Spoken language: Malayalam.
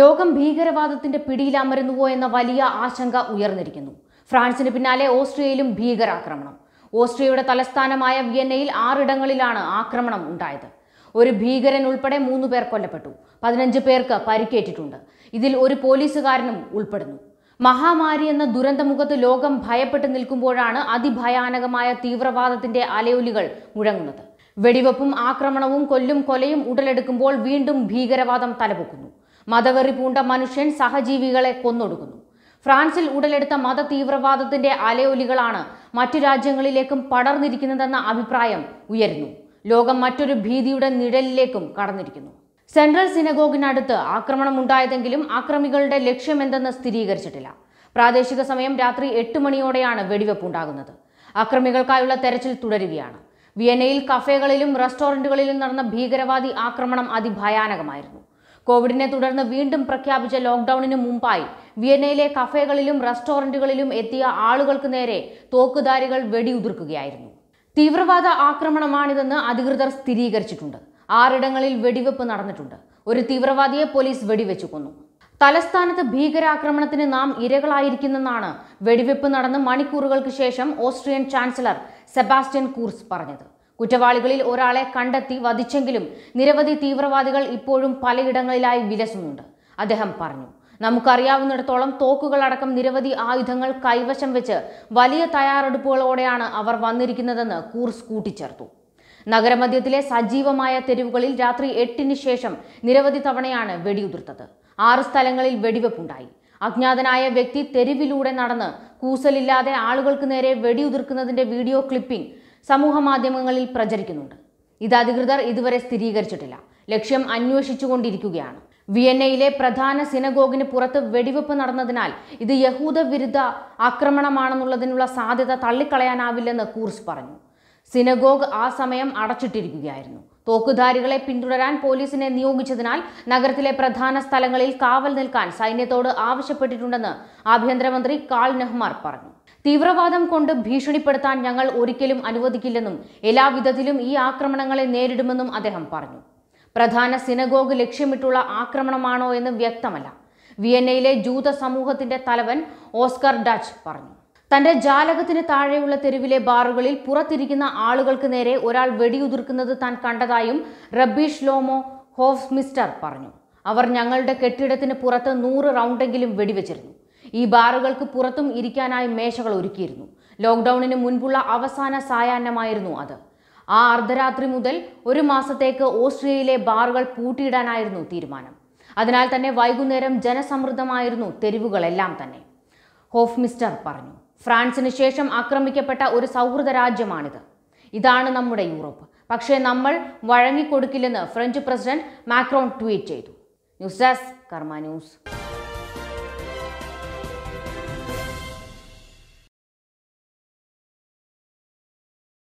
ലോകം ഭീകരവാദത്തിന്റെ പിടിയിലമരുന്നുവോ എന്ന വലിയ ആശങ്ക ഉയർന്നിരിക്കുന്നു ഫ്രാൻസിന് പിന്നാലെ ഓസ്ട്രിയയിലും ഭീകരാക്രമണം ഓസ്ട്രിയയുടെ തലസ്ഥാനമായ വിയന്നയിൽ ആറിടങ്ങളിലാണ് ആക്രമണം ഉണ്ടായത് ഒരു ഭീകരൻ ഉൾപ്പെടെ മൂന്ന് പേർ കൊല്ലപ്പെട്ടു പതിനഞ്ച് പേർക്ക് പരിക്കേറ്റിട്ടുണ്ട് ഇതിൽ ഒരു പോലീസുകാരനും ഉൾപ്പെടുന്നു മഹാമാരി എന്ന ദുരന്തമുഖത്ത് ലോകം ഭയപ്പെട്ടു നിൽക്കുമ്പോഴാണ് അതിഭയാനകമായ തീവ്രവാദത്തിന്റെ അലയുലികൾ മുഴങ്ങുന്നത് വെടിവെപ്പും ആക്രമണവും കൊല്ലും കൊലയും ഉടലെടുക്കുമ്പോൾ വീണ്ടും ഭീകരവാദം തലപൊക്കുന്നു മതവെറി പൂണ്ട മനുഷ്യൻ സഹജീവികളെ കൊന്നൊടുക്കുന്നു ഫ്രാൻസിൽ ഉടലെടുത്ത മത തീവ്രവാദത്തിന്റെ അലയൊലികളാണ് മറ്റു രാജ്യങ്ങളിലേക്കും പടർന്നിരിക്കുന്നതെന്ന അഭിപ്രായം ഉയരുന്നു ലോകം മറ്റൊരു ഭീതിയുടെ നിഴലിലേക്കും കടന്നിരിക്കുന്നു സെൻട്രൽ സിനഗോഗിനടുത്ത് ആക്രമണമുണ്ടായതെങ്കിലും ആക്രമികളുടെ ലക്ഷ്യമെന്തെന്ന് സ്ഥിരീകരിച്ചിട്ടില്ല പ്രാദേശിക സമയം രാത്രി എട്ട് മണിയോടെയാണ് വെടിവെപ്പ് ഉണ്ടാകുന്നത് അക്രമികൾക്കായുള്ള തെരച്ചിൽ തുടരുകയാണ് വിയനയിൽ കഫേകളിലും റെസ്റ്റോറന്റുകളിലും നടന്ന ഭീകരവാദി ആക്രമണം അതിഭയാനകമായിരുന്നു കോവിഡിനെ തുടർന്ന് വീണ്ടും പ്രഖ്യാപിച്ച ലോക്ഡൌണിന് മുമ്പായി വിയന്നയിലെ കഫേകളിലും റെസ്റ്റോറന്റുകളിലും എത്തിയ ആളുകൾക്ക് നേരെ തോക്കുധാരികൾ വെടിയുതിർക്കുകയായിരുന്നു തീവ്രവാദ ആക്രമണമാണിതെന്ന് അധികൃതർ സ്ഥിരീകരിച്ചിട്ടുണ്ട് ആറിടങ്ങളിൽ വെടിവെപ്പ് നടന്നിട്ടുണ്ട് ഒരു തീവ്രവാദിയെ പോലീസ് വെടിവെച്ചു കൊന്നു തലസ്ഥാനത്ത് ഭീകരാക്രമണത്തിന് നാം ഇരകളായിരിക്കുന്നെന്നാണ് വെടിവെപ്പ് നടന്ന് മണിക്കൂറുകൾക്ക് ശേഷം ഓസ്ട്രിയൻ ചാൻസലർ സെബാസ്റ്റ്യൻ കൂർസ് പറഞ്ഞത് കുറ്റവാളികളിൽ ഒരാളെ കണ്ടെത്തി വധിച്ചെങ്കിലും നിരവധി തീവ്രവാദികൾ ഇപ്പോഴും പലയിടങ്ങളിലായി വിലസുന്നുണ്ട് അദ്ദേഹം പറഞ്ഞു നമുക്കറിയാവുന്നിടത്തോളം തോക്കുകളടക്കം നിരവധി ആയുധങ്ങൾ കൈവശം വെച്ച് വലിയ തയ്യാറെടുപ്പുകളോടെയാണ് അവർ വന്നിരിക്കുന്നതെന്ന് കൂർസ് കൂട്ടിച്ചേർത്തു നഗരമധ്യത്തിലെ സജീവമായ തെരുവുകളിൽ രാത്രി എട്ടിന് ശേഷം നിരവധി തവണയാണ് വെടിയുതിർത്തത് ആറ് സ്ഥലങ്ങളിൽ വെടിവെപ്പുണ്ടായി അജ്ഞാതനായ വ്യക്തി തെരുവിലൂടെ നടന്ന് കൂസലില്ലാതെ ആളുകൾക്ക് നേരെ വെടിയുതിർക്കുന്നതിന്റെ വീഡിയോ ക്ലിപ്പിംഗ് സമൂഹ മാധ്യമങ്ങളിൽ പ്രചരിക്കുന്നുണ്ട് ഇത് അധികൃതർ ഇതുവരെ സ്ഥിരീകരിച്ചിട്ടില്ല ലക്ഷ്യം അന്വേഷിച്ചുകൊണ്ടിരിക്കുകയാണ് വിയന്നയിലെ പ്രധാന സിനഗോഗിന് പുറത്ത് വെടിവെപ്പ് നടന്നതിനാൽ ഇത് യഹൂദ വിരുദ്ധ ആക്രമണമാണെന്നുള്ളതിനുള്ള സാധ്യത തള്ളിക്കളയാനാവില്ലെന്ന് കൂർസ് പറഞ്ഞു സിനഗോഗ് ആ സമയം അടച്ചിട്ടിരിക്കുകയായിരുന്നു തോക്കുധാരികളെ പിന്തുടരാൻ പോലീസിനെ നിയോഗിച്ചതിനാൽ നഗരത്തിലെ പ്രധാന സ്ഥലങ്ങളിൽ കാവൽ നിൽക്കാൻ സൈന്യത്തോട് ആവശ്യപ്പെട്ടിട്ടുണ്ടെന്ന് ആഭ്യന്തരമന്ത്രി കാൾ നെഹ്മാർ പറഞ്ഞു തീവ്രവാദം കൊണ്ട് ഭീഷണിപ്പെടുത്താൻ ഞങ്ങൾ ഒരിക്കലും അനുവദിക്കില്ലെന്നും എല്ലാവിധത്തിലും ഈ ആക്രമണങ്ങളെ നേരിടുമെന്നും അദ്ദേഹം പറഞ്ഞു പ്രധാന സിനഗോഗ് ലക്ഷ്യമിട്ടുള്ള ആക്രമണമാണോ എന്ന് വ്യക്തമല്ല വിയന്നയിലെ ജൂത സമൂഹത്തിന്റെ തലവൻ ഓസ്കർ ഡച്ച് പറഞ്ഞു തന്റെ ജാലകത്തിന് താഴെയുള്ള തെരുവിലെ ബാറുകളിൽ പുറത്തിരിക്കുന്ന ആളുകൾക്ക് നേരെ ഒരാൾ വെടിയുതിർക്കുന്നത് താൻ കണ്ടതായും റബ്ബീഷ് ലോമോ ഹോഫ് മിസ്റ്റർ പറഞ്ഞു അവർ ഞങ്ങളുടെ കെട്ടിടത്തിന് പുറത്ത് നൂറ് റൗണ്ടെങ്കിലും വെടിവെച്ചിരുന്നു ഈ ബാറുകൾക്ക് പുറത്തും ഇരിക്കാനായി മേശകൾ ഒരുക്കിയിരുന്നു ലോക്ക്ഡൌണിന് മുൻപുള്ള അവസാന സായാഹ്നമായിരുന്നു അത് ആ അർദ്ധരാത്രി മുതൽ ഒരു മാസത്തേക്ക് ഓസ്ട്രിയയിലെ ബാറുകൾ പൂട്ടിയിടാനായിരുന്നു തീരുമാനം അതിനാൽ തന്നെ വൈകുന്നേരം ജനസമൃദ്ധമായിരുന്നു തെരുവുകളെല്ലാം തന്നെ ഹോഫ് മിസ്റ്റർ പറഞ്ഞു ഫ്രാൻസിന് ശേഷം ആക്രമിക്കപ്പെട്ട ഒരു സൗഹൃദ രാജ്യമാണിത് ഇതാണ് നമ്മുടെ യൂറോപ്പ് പക്ഷേ നമ്മൾ വഴങ്ങിക്കൊടുക്കില്ലെന്ന് ഫ്രഞ്ച് പ്രസിഡന്റ് മാക്രോൺ ട്വീറ്റ് ചെയ്തു ന്യൂസ് ഡെസ്ക് കർമ്മ ന്യൂസ്